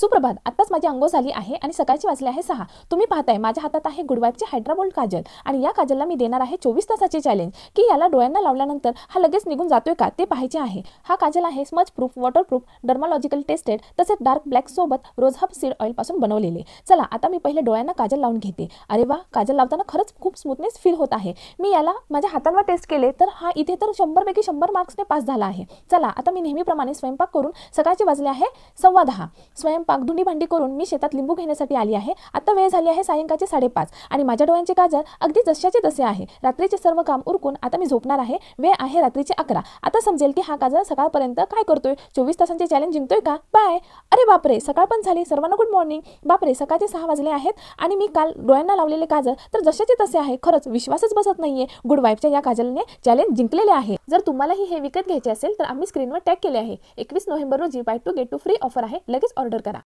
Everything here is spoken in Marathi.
सुप्रभात आत्ताच माझी अंगो झाली आहे आणि सकाळची वाजले आहे सहा तुम्ही पाहताय माझ्या हातात आहे गुडवाईपचे हायड्राबोल्ड काजल आणि या काजलला मी देणार आहे चोवीस तासाचे चॅलेंज की याला डोळ्यांना लावल्यानंतर हा लगेच निघून जातोय का ते पाहायचे आहे हा काजल आहे smudge proof waterproof dermatological tested तसेच डार्क ब्लॅक सोबत रोजहब सीड पासून बनवलेले चला आता मी पहिले डोळ्यांना काजल लावून घेते अरे वा काजल लावताना खरंच खूप स्मूथनेस फील होत आहे मी याला माझ्या हातांवर टेस्ट केले तर हा इथे तर शंभरपैकी शंभर मार्क्सने पास झाला आहे चला आता मी नेहमीप्रमाणे स्वयंपाक करून सकाळचे वाजले आहे सव्वा दहा स्वयंपाक पाकधुंडी भांडी करून मी शेतात लिंबू घेण्यासाठी आली आहे आता वेळ झाली आहे सायंकाळचे साडेपाच आणि माझ्या डोळ्यांचे काजर अगदी जशाचे तसे आहे रात्रीचे सर्व काम उरकून आता मी झोपणार आहे वेळ आहे रात्रीचे अकरा आता समजेल की हा काजर सकाळपर्यंत काय करतोय चोवीस तासांचे चॅलेंज जिंकतोय का बाय अरे बापरे सकाळ पण झाली सर्वांना गुड मॉर्निंग बापरे सकाळचे सहा वाजले आहेत आणि मी काल डोळ्यांना लावलेले काजल तर जशाचे तसे आहे खरंच विश्वासच बसत नाहीये गुड वाईफच्या या काजलने चॅलेंज जिंकलेले आहे जर तुम्हालाही हे विकत घ्यायचे असेल तर आम्ही स्क्रीनवर टॅग केले आहे एकवीस नोव्हेंबर रोजी buy two get two free offer आहे लगेच ऑर्डर करा